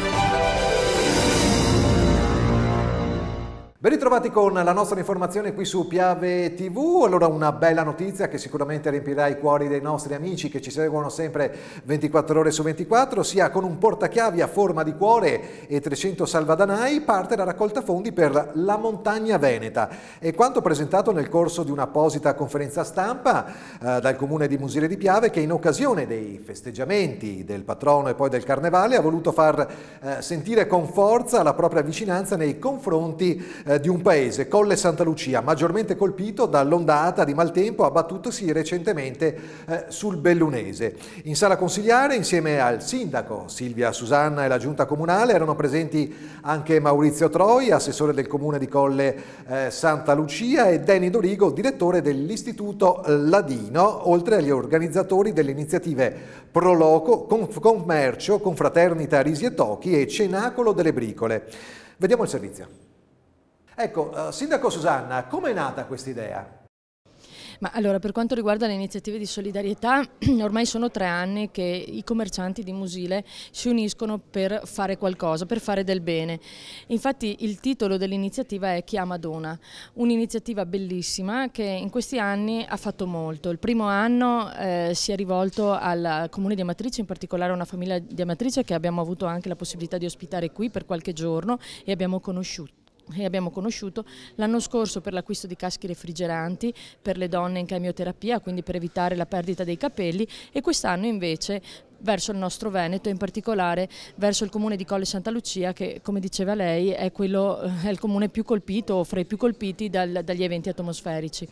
Thank you. Ben ritrovati con la nostra informazione qui su Piave TV. Allora una bella notizia che sicuramente riempirà i cuori dei nostri amici che ci seguono sempre 24 ore su 24, sia con un portachiavi a forma di cuore e 300 salvadanai parte la raccolta fondi per la montagna veneta. E quanto presentato nel corso di un'apposita conferenza stampa eh, dal comune di Musile di Piave che in occasione dei festeggiamenti del patrono e poi del carnevale ha voluto far eh, sentire con forza la propria vicinanza nei confronti eh, di un paese, Colle Santa Lucia, maggiormente colpito dall'ondata di maltempo abbattutosi recentemente eh, sul Bellunese. In sala consigliare, insieme al sindaco Silvia Susanna e la giunta comunale, erano presenti anche Maurizio Troi, assessore del comune di Colle eh, Santa Lucia, e Danny Dorigo, direttore dell'Istituto Ladino, oltre agli organizzatori delle iniziative Proloco, Conf Commercio, Confraternita Risi e Tocchi e Cenacolo delle Bricole. Vediamo il servizio. Ecco, eh, Sindaco Susanna, come è nata questa idea? Ma allora, per quanto riguarda le iniziative di solidarietà, ormai sono tre anni che i commercianti di Musile si uniscono per fare qualcosa, per fare del bene. Infatti il titolo dell'iniziativa è Chiama Dona, un'iniziativa bellissima che in questi anni ha fatto molto. Il primo anno eh, si è rivolto al comune di Amatrice, in particolare a una famiglia di Amatrice che abbiamo avuto anche la possibilità di ospitare qui per qualche giorno e abbiamo conosciuto e abbiamo conosciuto l'anno scorso per l'acquisto di caschi refrigeranti per le donne in chemioterapia, quindi per evitare la perdita dei capelli e quest'anno invece verso il nostro Veneto, in particolare verso il comune di Colle Santa Lucia che come diceva lei è, quello, eh, è il comune più colpito o fra i più colpiti dal, dagli eventi atmosferici.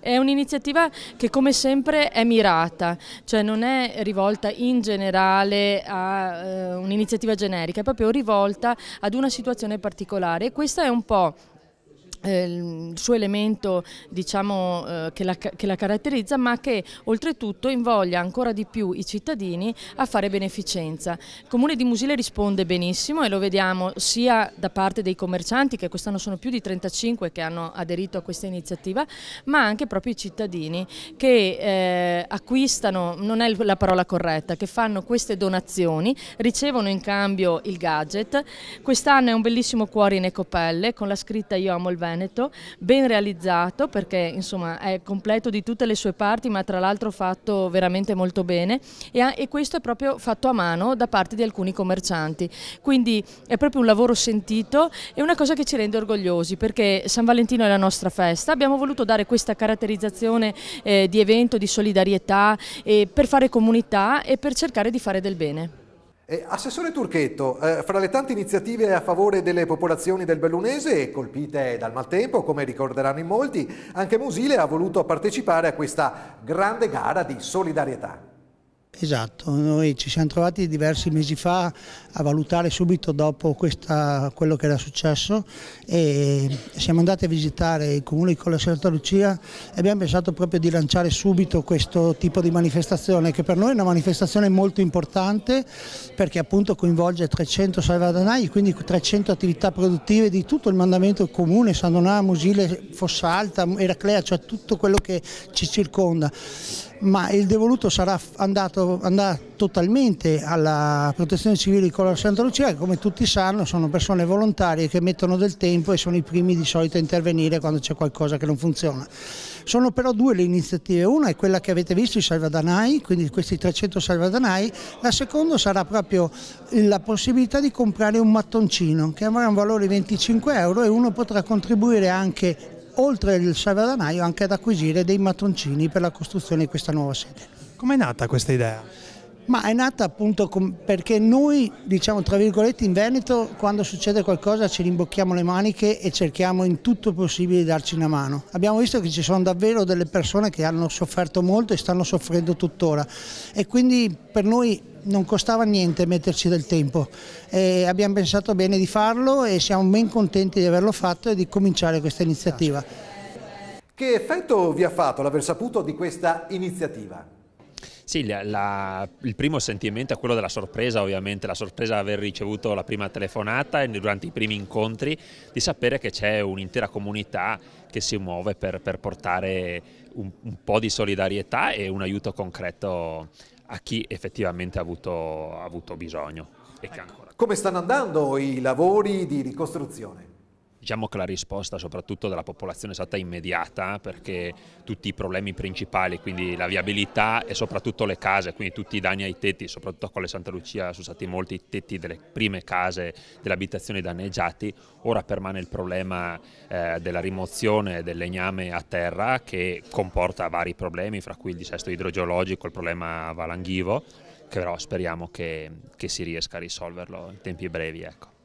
È un'iniziativa che come sempre è mirata, cioè non è rivolta in generale a eh, un'iniziativa generica, è proprio rivolta ad una situazione particolare e questa è un po' Eh, il suo elemento diciamo, eh, che, la, che, la, caratterizza ma che oltretutto invoglia ancora di più i cittadini a fare beneficenza. Il Comune di Musile risponde benissimo e lo vediamo sia da parte dei commercianti che quest'anno sono più di 35 che hanno aderito a questa iniziativa ma anche proprio i cittadini che eh, acquistano, non è la parola corretta, che fanno queste donazioni, ricevono in cambio il gadget. Quest'anno è un bellissimo cuore in ecopelle con la scritta Io amo il vento Veneto, ben realizzato perché insomma è completo di tutte le sue parti ma tra l'altro fatto veramente molto bene e, e, questo è proprio fatto a mano da parte di alcuni commercianti, quindi è proprio un lavoro sentito e una cosa che ci rende orgogliosi perché San Valentino è la nostra festa, abbiamo voluto dare questa caratterizzazione eh, di evento, di solidarietà eh, per fare comunità e per cercare di fare del bene. Eh, Assessore Turchetto, eh, fra le tante iniziative a favore delle popolazioni del Bellunese colpite dal maltempo, come ricorderanno in molti, anche Musile ha voluto partecipare a questa grande gara di solidarietà. Esatto, noi ci siamo trovati diversi mesi fa a valutare subito dopo questa, quello che era successo e siamo andati a visitare il comune di Colle Santa Lucia e abbiamo pensato proprio di lanciare subito questo tipo di manifestazione che per noi è una manifestazione molto importante perché appunto coinvolge 300 salvadanai, e quindi 300 attività produttive di tutto il mandamento del comune, San Donà, Musile, Fossa Alta, Eraclea, cioè tutto quello che ci circonda ma il devoluto sarà andato, andato totalmente alla protezione civile di Colla Santa Lucia che come tutti sanno sono persone volontarie che mettono del tempo e sono i primi di solito a intervenire quando c'è qualcosa che non funziona. Sono però due le iniziative, una è quella che avete visto, i salvadanai, quindi questi 300 salvadanai, la seconda sarà proprio la possibilità di comprare un mattoncino che avrà un valore di 25 euro e uno potrà contribuire anche oltre il Savaranaio anche ad acquisire dei mattoncini per la costruzione di questa nuova sede. Com'è nata questa idea? Ma è nata appunto perché noi, diciamo tra virgolette, in Veneto quando succede qualcosa ci rimbocchiamo le maniche e cerchiamo in tutto possibile di darci una mano. Abbiamo visto che ci sono davvero delle persone che hanno sofferto molto e stanno soffrendo tuttora e quindi per noi non costava niente metterci del tempo. E abbiamo pensato bene di farlo e siamo ben contenti di averlo fatto e di cominciare questa iniziativa. Che effetto vi ha fatto l'aver saputo di questa iniziativa? Sì, la, la, il primo sentimento è quello della sorpresa ovviamente, la sorpresa di aver ricevuto la prima telefonata e durante i primi incontri di sapere che c'è un'intera comunità che si muove per, per portare un, un po' di solidarietà e un aiuto concreto a chi effettivamente ha avuto, ha avuto bisogno. Ecco. Come stanno andando i lavori di ricostruzione? Diciamo che la risposta soprattutto della popolazione è stata immediata perché tutti i problemi principali, quindi la viabilità e soprattutto le case, quindi tutti i danni ai tetti, soprattutto a Colle Santa Lucia sono stati molti i tetti delle prime case delle abitazioni danneggiate, ora permane il problema eh, della rimozione del legname a terra che comporta vari problemi, fra cui il dissesto idrogeologico, il problema valanghivo, che però speriamo che, che si riesca a risolverlo in tempi brevi. Ecco.